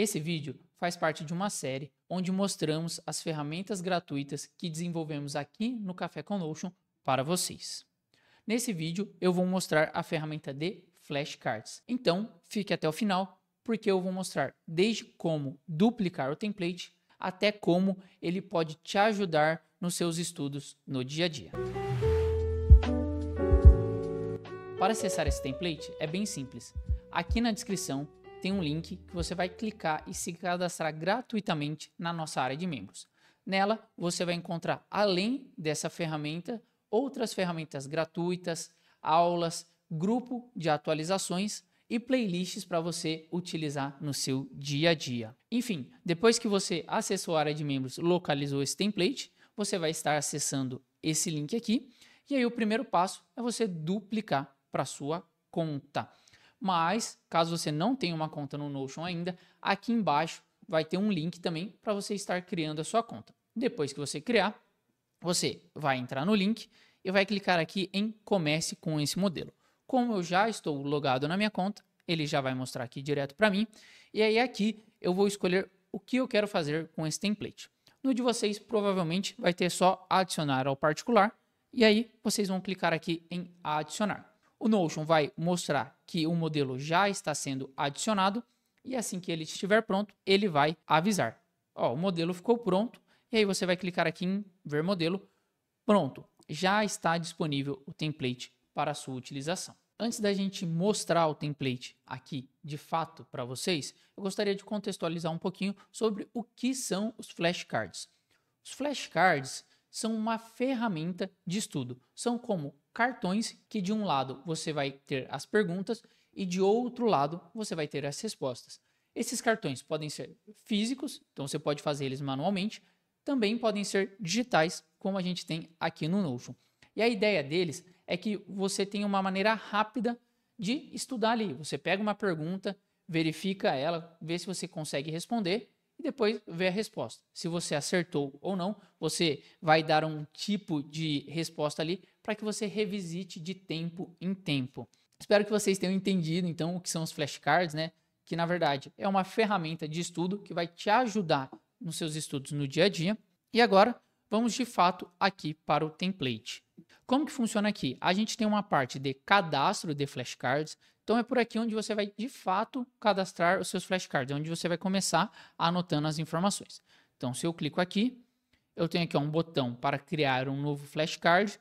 Esse vídeo faz parte de uma série onde mostramos as ferramentas gratuitas que desenvolvemos aqui no Café com Notion para vocês. Nesse vídeo eu vou mostrar a ferramenta de flashcards. Então, fique até o final porque eu vou mostrar desde como duplicar o template até como ele pode te ajudar nos seus estudos no dia a dia. Para acessar esse template é bem simples. Aqui na descrição tem um link que você vai clicar e se cadastrar gratuitamente na nossa área de membros. Nela, você vai encontrar, além dessa ferramenta, outras ferramentas gratuitas, aulas, grupo de atualizações e playlists para você utilizar no seu dia a dia. Enfim, depois que você acessou a área de membros, localizou esse template, você vai estar acessando esse link aqui. E aí o primeiro passo é você duplicar para sua conta. Mas, caso você não tenha uma conta no Notion ainda, aqui embaixo vai ter um link também para você estar criando a sua conta. Depois que você criar, você vai entrar no link e vai clicar aqui em Comece com esse modelo. Como eu já estou logado na minha conta, ele já vai mostrar aqui direto para mim. E aí aqui eu vou escolher o que eu quero fazer com esse template. No de vocês, provavelmente vai ter só adicionar ao particular. E aí vocês vão clicar aqui em adicionar. O Notion vai mostrar que o modelo já está sendo adicionado e assim que ele estiver pronto, ele vai avisar. Ó, o modelo ficou pronto e aí você vai clicar aqui em ver modelo. Pronto, já está disponível o template para sua utilização. Antes da gente mostrar o template aqui de fato para vocês, eu gostaria de contextualizar um pouquinho sobre o que são os flashcards. Os flashcards são uma ferramenta de estudo. São como cartões que de um lado você vai ter as perguntas e de outro lado você vai ter as respostas. Esses cartões podem ser físicos, então você pode fazer eles manualmente, também podem ser digitais, como a gente tem aqui no Notion. E a ideia deles é que você tenha uma maneira rápida de estudar ali. Você pega uma pergunta, verifica ela, vê se você consegue responder e depois ver a resposta. Se você acertou ou não, você vai dar um tipo de resposta ali para que você revisite de tempo em tempo. Espero que vocês tenham entendido então o que são os flashcards, né? Que na verdade é uma ferramenta de estudo que vai te ajudar nos seus estudos no dia a dia. E agora vamos de fato aqui para o template. Como que funciona aqui? A gente tem uma parte de cadastro de flashcards. Então é por aqui onde você vai de fato cadastrar os seus flashcards, é onde você vai começar anotando as informações. Então se eu clico aqui, eu tenho aqui ó, um botão para criar um novo flashcard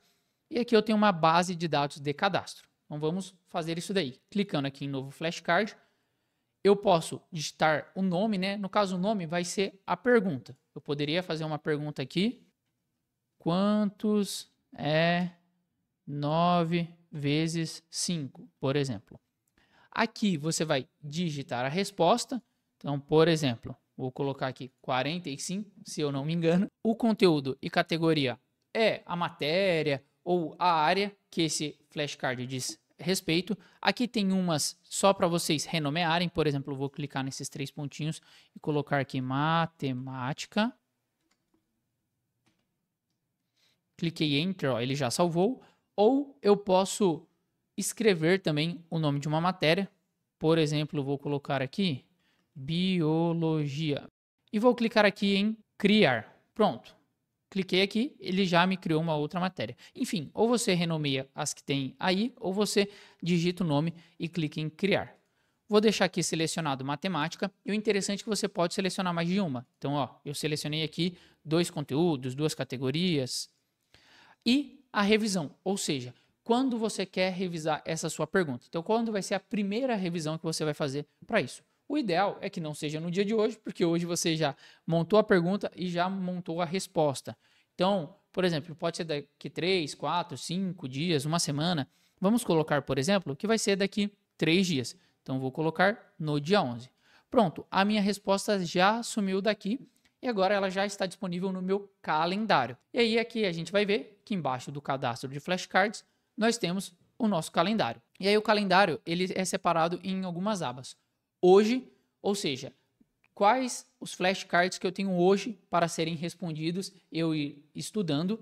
e aqui eu tenho uma base de dados de cadastro. Então vamos fazer isso daí. Clicando aqui em novo flashcard, eu posso digitar o nome, né? No caso, o nome vai ser a pergunta. Eu poderia fazer uma pergunta aqui. Quantos é 9 vezes 5, por exemplo. Aqui você vai digitar a resposta. Então, por exemplo, vou colocar aqui 45, se eu não me engano. O conteúdo e categoria é a matéria ou a área que esse flashcard diz respeito. Aqui tem umas só para vocês renomearem. Por exemplo, vou clicar nesses três pontinhos e colocar aqui matemática. Cliquei em Enter, ó, ele já salvou. Ou eu posso escrever também o nome de uma matéria. Por exemplo, vou colocar aqui biologia. E vou clicar aqui em criar. Pronto. Cliquei aqui, ele já me criou uma outra matéria. Enfim, ou você renomeia as que tem aí, ou você digita o nome e clica em criar. Vou deixar aqui selecionado matemática, e o interessante é que você pode selecionar mais de uma. Então, ó, eu selecionei aqui dois conteúdos, duas categorias. E a revisão, ou seja, quando você quer revisar essa sua pergunta. Então, quando vai ser a primeira revisão que você vai fazer para isso? O ideal é que não seja no dia de hoje, porque hoje você já montou a pergunta e já montou a resposta. Então, por exemplo, pode ser daqui 3, 4, 5 dias, uma semana. Vamos colocar, por exemplo, que vai ser daqui 3 dias. Então, vou colocar no dia 11. Pronto, a minha resposta já sumiu daqui e agora ela já está disponível no meu calendário. E aí aqui é a gente vai ver que embaixo do cadastro de flashcards nós temos o nosso calendário. E aí o calendário ele é separado em algumas abas. Hoje, ou seja, quais os flashcards que eu tenho hoje para serem respondidos, eu ir estudando.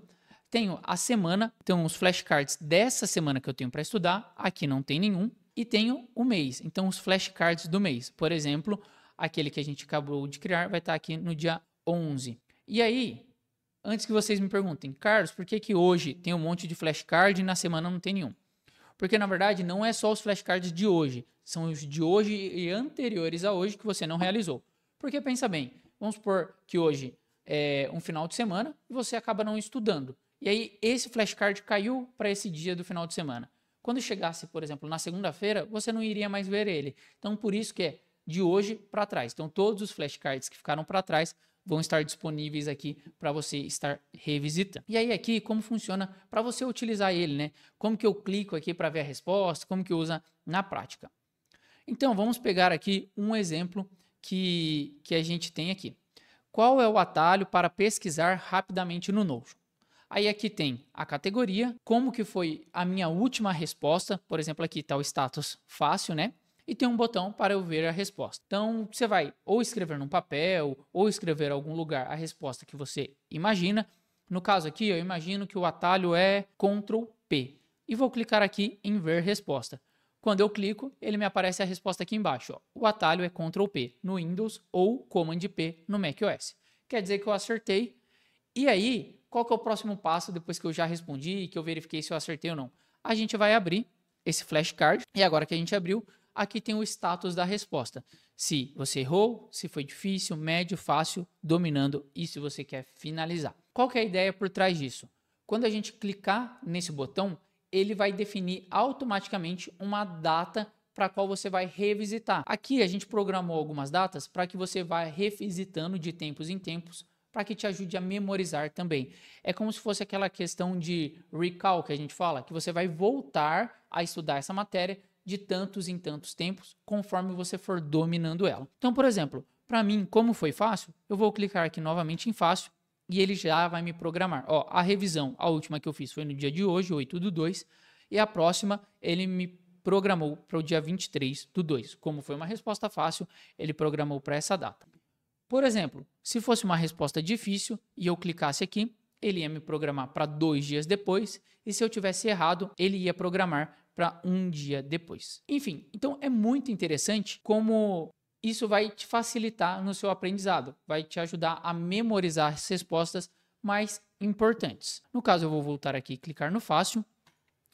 Tenho a semana, então os flashcards dessa semana que eu tenho para estudar, aqui não tem nenhum. E tenho o mês, então os flashcards do mês. Por exemplo, aquele que a gente acabou de criar vai estar aqui no dia 11. E aí, antes que vocês me perguntem, Carlos, por que, que hoje tem um monte de flashcard e na semana não tem nenhum? Porque, na verdade, não é só os flashcards de hoje, são os de hoje e anteriores a hoje que você não realizou. Porque pensa bem, vamos supor que hoje é um final de semana e você acaba não estudando. E aí esse flashcard caiu para esse dia do final de semana. Quando chegasse, por exemplo, na segunda-feira, você não iria mais ver ele. Então, por isso que é de hoje para trás. Então, todos os flashcards que ficaram para trás vão estar disponíveis aqui para você estar revisitando. E aí aqui como funciona para você utilizar ele, né? Como que eu clico aqui para ver a resposta, como que usa na prática. Então vamos pegar aqui um exemplo que, que a gente tem aqui. Qual é o atalho para pesquisar rapidamente no Notion? Aí aqui tem a categoria, como que foi a minha última resposta, por exemplo aqui está o status fácil, né? e tem um botão para eu ver a resposta. Então você vai ou escrever num papel ou escrever em algum lugar a resposta que você imagina. No caso aqui, eu imagino que o atalho é Ctrl P e vou clicar aqui em ver resposta. Quando eu clico, ele me aparece a resposta aqui embaixo. Ó. O atalho é Ctrl P no Windows ou Command P no macOS. Quer dizer que eu acertei. E aí, qual que é o próximo passo depois que eu já respondi e que eu verifiquei se eu acertei ou não? A gente vai abrir esse flashcard e agora que a gente abriu, aqui tem o status da resposta. Se você errou, se foi difícil, médio, fácil, dominando e se você quer finalizar. Qual que é a ideia por trás disso? Quando a gente clicar nesse botão, ele vai definir automaticamente uma data para qual você vai revisitar. Aqui a gente programou algumas datas para que você vá revisitando de tempos em tempos para que te ajude a memorizar também. É como se fosse aquela questão de recall que a gente fala, que você vai voltar a estudar essa matéria de tantos em tantos tempos, conforme você for dominando ela. Então, por exemplo, para mim, como foi fácil, eu vou clicar aqui novamente em fácil e ele já vai me programar. Ó, a revisão, a última que eu fiz foi no dia de hoje, 8 do 2, e a próxima ele me programou para o dia 23 do 2. Como foi uma resposta fácil, ele programou para essa data. Por exemplo, se fosse uma resposta difícil e eu clicasse aqui, ele ia me programar para dois dias depois, e se eu tivesse errado, ele ia programar para um dia depois. Enfim, então é muito interessante como isso vai te facilitar no seu aprendizado, vai te ajudar a memorizar as respostas mais importantes. No caso, eu vou voltar aqui e clicar no fácil,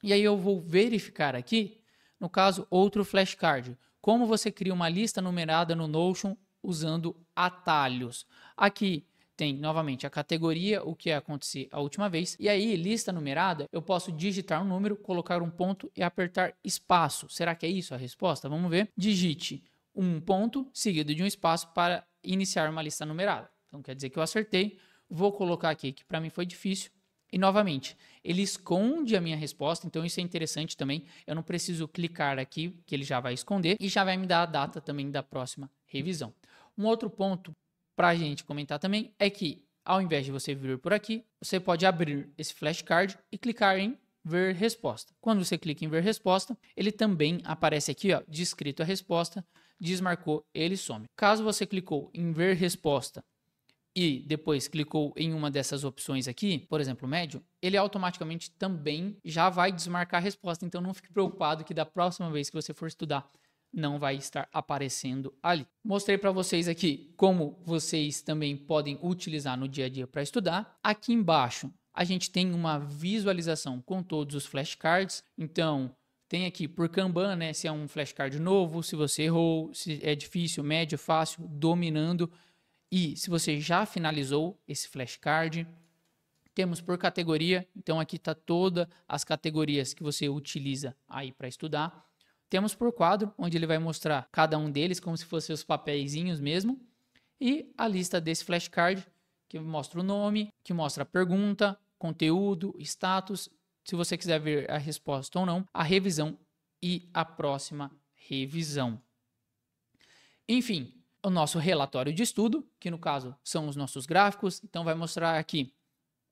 e aí eu vou verificar aqui, no caso, outro flashcard, como você cria uma lista numerada no Notion usando atalhos. Aqui tem novamente a categoria, o que aconteceu a última vez, e aí lista numerada, eu posso digitar um número, colocar um ponto e apertar espaço. Será que é isso a resposta? Vamos ver. Digite um ponto seguido de um espaço para iniciar uma lista numerada. Então quer dizer que eu acertei. Vou colocar aqui que para mim foi difícil, e novamente, ele esconde a minha resposta, então isso é interessante também. Eu não preciso clicar aqui, que ele já vai esconder e já vai me dar a data também da próxima revisão. Um outro ponto para a gente comentar também é que, ao invés de você vir por aqui, você pode abrir esse flashcard e clicar em ver resposta. Quando você clica em ver resposta, ele também aparece aqui, ó, descrito a resposta, desmarcou, ele some. Caso você clicou em ver resposta e depois clicou em uma dessas opções aqui, por exemplo, médio, ele automaticamente também já vai desmarcar a resposta. Então não fique preocupado que da próxima vez que você for estudar não vai estar aparecendo ali. Mostrei para vocês aqui como vocês também podem utilizar no dia a dia para estudar. Aqui embaixo a gente tem uma visualização com todos os flashcards. Então, tem aqui por Kanban, né? Se é um flashcard novo, se você errou, se é difícil, médio, fácil, dominando. E se você já finalizou esse flashcard. Temos por categoria, então aqui está todas as categorias que você utiliza aí para estudar. Temos por quadro, onde ele vai mostrar cada um deles como se fossem os papeizinhos mesmo. E a lista desse flashcard, que mostra o nome, que mostra a pergunta, conteúdo, status, se você quiser ver a resposta ou não, a revisão e a próxima revisão. Enfim, o nosso relatório de estudo, que no caso são os nossos gráficos, então vai mostrar aqui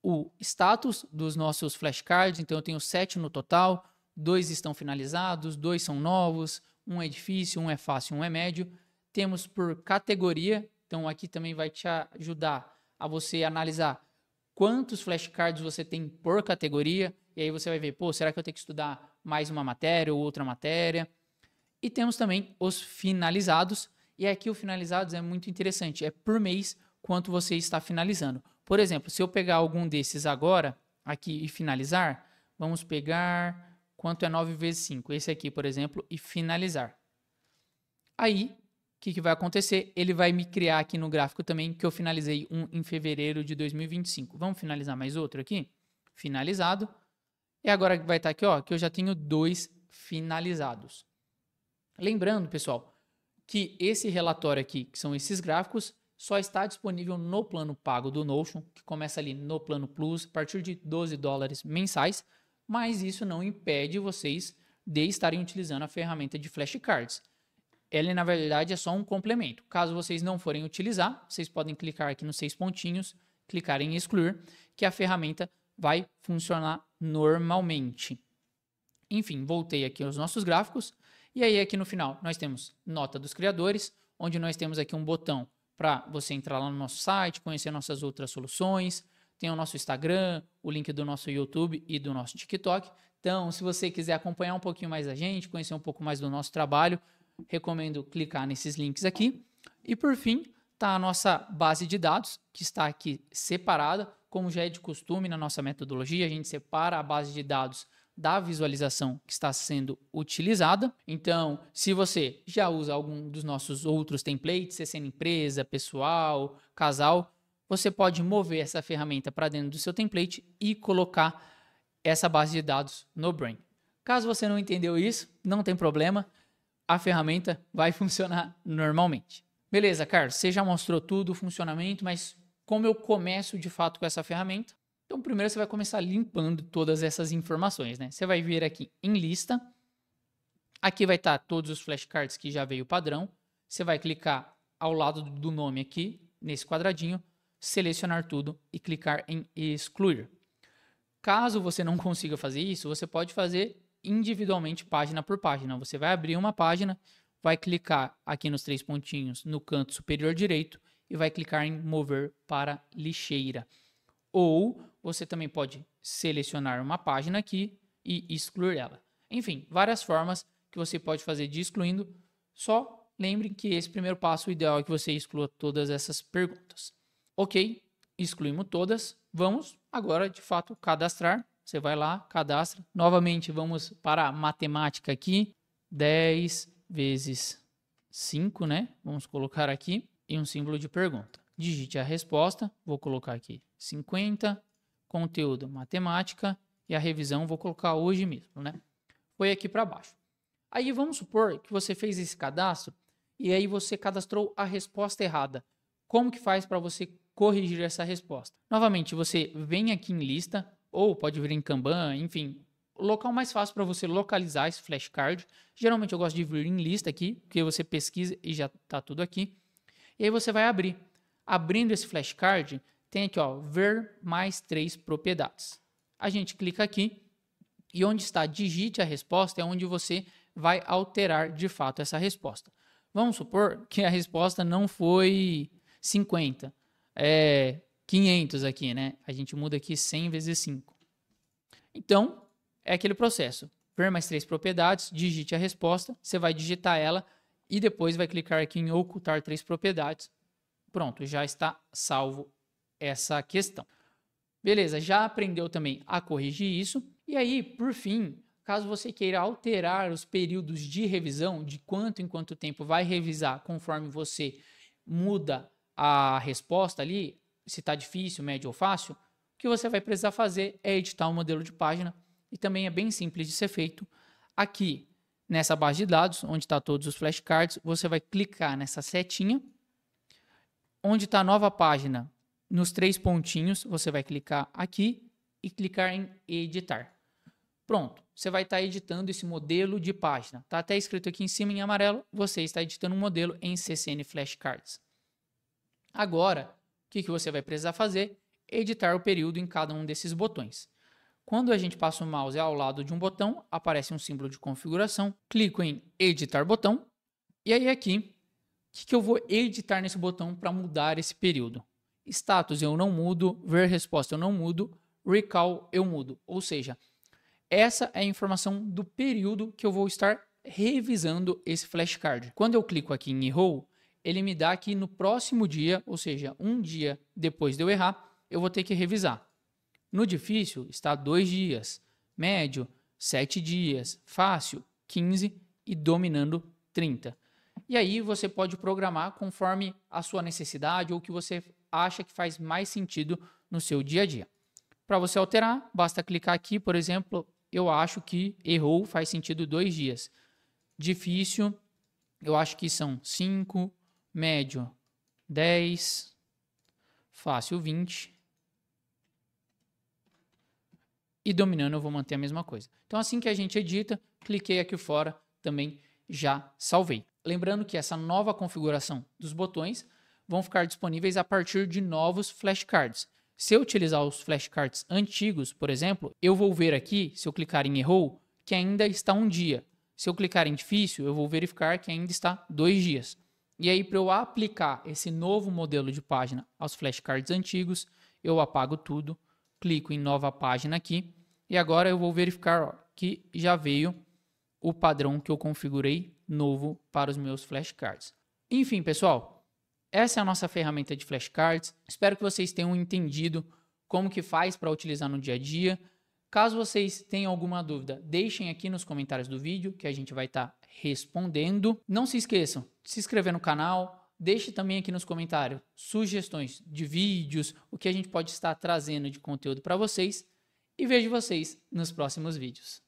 o status dos nossos flashcards, então eu tenho sete no total, dois estão finalizados, dois são novos, um é difícil, um é fácil, um é médio. Temos por categoria, então aqui também vai te ajudar a você analisar quantos flashcards você tem por categoria, e aí você vai ver, pô, será que eu tenho que estudar mais uma matéria ou outra matéria? E temos também os finalizados, e aqui o finalizados é muito interessante, é por mês quanto você está finalizando. Por exemplo, se eu pegar algum desses agora, aqui e finalizar, vamos pegar quanto é 9 vezes 5, esse aqui, por exemplo, e finalizar. Aí, o que, que vai acontecer? Ele vai me criar aqui no gráfico também que eu finalizei um em fevereiro de 2025. Vamos finalizar mais outro aqui? Finalizado. E agora vai estar tá aqui, ó, que eu já tenho dois finalizados. Lembrando, pessoal, que esse relatório aqui, que são esses gráficos, só está disponível no plano pago do Notion, que começa ali no plano Plus, a partir de 12 dólares mensais mas isso não impede vocês de estarem utilizando a ferramenta de flashcards. Ela, na verdade, é só um complemento. Caso vocês não forem utilizar, vocês podem clicar aqui nos seis pontinhos, clicar em excluir, que a ferramenta vai funcionar normalmente. Enfim, voltei aqui aos nossos gráficos. E aí, aqui no final, nós temos nota dos criadores, onde nós temos aqui um botão para você entrar lá no nosso site, conhecer nossas outras soluções, tem o nosso Instagram, o link do nosso YouTube e do nosso TikTok. Então, se você quiser acompanhar um pouquinho mais a gente, conhecer um pouco mais do nosso trabalho, recomendo clicar nesses links aqui. E por fim, está a nossa base de dados, que está aqui separada, como já é de costume na nossa metodologia, a gente separa a base de dados da visualização que está sendo utilizada. Então, se você já usa algum dos nossos outros templates, se é sendo empresa, pessoal, casal, você pode mover essa ferramenta para dentro do seu template e colocar essa base de dados no Brain. Caso você não entendeu isso, não tem problema, a ferramenta vai funcionar normalmente. Beleza, Carlos, você já mostrou tudo, o funcionamento, mas como eu começo de fato com essa ferramenta? Então, primeiro você vai começar limpando todas essas informações, né? Você vai vir aqui em lista, aqui vai estar tá todos os flashcards que já veio padrão, você vai clicar ao lado do nome aqui, nesse quadradinho, selecionar tudo e clicar em excluir. Caso você não consiga fazer isso, você pode fazer individualmente, página por página. Você vai abrir uma página, vai clicar aqui nos três pontinhos no canto superior direito e vai clicar em mover para lixeira. Ou você também pode selecionar uma página aqui e excluir ela. Enfim, várias formas que você pode fazer de excluindo. Só lembre que esse primeiro passo, o ideal é que você exclua todas essas perguntas. Ok, excluímos todas. Vamos agora, de fato, cadastrar. Você vai lá, cadastra. Novamente, vamos para a matemática aqui. 10 vezes 5, né? Vamos colocar aqui. E um símbolo de pergunta. Digite a resposta. Vou colocar aqui 50. Conteúdo matemática. E a revisão vou colocar hoje mesmo, né? Foi aqui para baixo. Aí vamos supor que você fez esse cadastro e aí você cadastrou a resposta errada. Como que faz para você corrigir essa resposta. Novamente, você vem aqui em lista, ou pode vir em Kanban, enfim, o local mais fácil para você localizar esse flashcard. Geralmente eu gosto de vir em lista aqui, porque você pesquisa e já está tudo aqui. E aí você vai abrir. Abrindo esse flashcard, tem aqui, ó, ver mais três propriedades. A gente clica aqui e onde está digite a resposta é onde você vai alterar de fato essa resposta. Vamos supor que a resposta não foi 50 é, 500 aqui, né? A gente muda aqui 100 vezes 5. Então, é aquele processo. Ver mais três propriedades, digite a resposta, você vai digitar ela e depois vai clicar aqui em ocultar três propriedades. Pronto, já está salvo essa questão. Beleza, já aprendeu também a corrigir isso. E aí, por fim, caso você queira alterar os períodos de revisão, de quanto em quanto tempo vai revisar conforme você muda a resposta ali, se está difícil, médio ou fácil, o que você vai precisar fazer é editar um modelo de página e também é bem simples de ser feito. Aqui nessa base de dados, onde está todos os flashcards, você vai clicar nessa setinha. Onde está a nova página, nos três pontinhos, você vai clicar aqui e clicar em editar. Pronto, você vai estar tá editando esse modelo de página. Está até escrito aqui em cima em amarelo, você está editando um modelo em CCN Flashcards. Agora, o que, que você vai precisar fazer? Editar o período em cada um desses botões. Quando a gente passa o mouse ao lado de um botão, aparece um símbolo de configuração. Clico em editar botão. E aí aqui, o que, que eu vou editar nesse botão para mudar esse período? Status eu não mudo, ver resposta eu não mudo, recall eu mudo. Ou seja, essa é a informação do período que eu vou estar revisando esse flashcard. Quando eu clico aqui em Errou, ele me dá que no próximo dia, ou seja, um dia depois de eu errar, eu vou ter que revisar. No difícil está dois dias, médio, sete dias, fácil, 15 e dominando 30. E aí você pode programar conforme a sua necessidade ou o que você acha que faz mais sentido no seu dia a dia. Para você alterar, basta clicar aqui, por exemplo, eu acho que errou faz sentido dois dias. Difícil, eu acho que são cinco médio 10, fácil 20. E dominando eu vou manter a mesma coisa. Então assim que a gente edita, cliquei aqui fora, também já salvei. Lembrando que essa nova configuração dos botões vão ficar disponíveis a partir de novos flashcards. Se eu utilizar os flashcards antigos, por exemplo, eu vou ver aqui, se eu clicar em Errou, que ainda está um dia. Se eu clicar em Difícil, eu vou verificar que ainda está dois dias. E aí, para eu aplicar esse novo modelo de página aos flashcards antigos, eu apago tudo, clico em nova página aqui e agora eu vou verificar ó, que já veio o padrão que eu configurei novo para os meus flashcards. Enfim, pessoal, essa é a nossa ferramenta de flashcards. Espero que vocês tenham entendido como que faz para utilizar no dia a dia. Caso vocês tenham alguma dúvida, deixem aqui nos comentários do vídeo que a gente vai estar tá respondendo. Não se esqueçam de se inscrever no canal, deixe também aqui nos comentários sugestões de vídeos, o que a gente pode estar trazendo de conteúdo para vocês e vejo vocês nos próximos vídeos.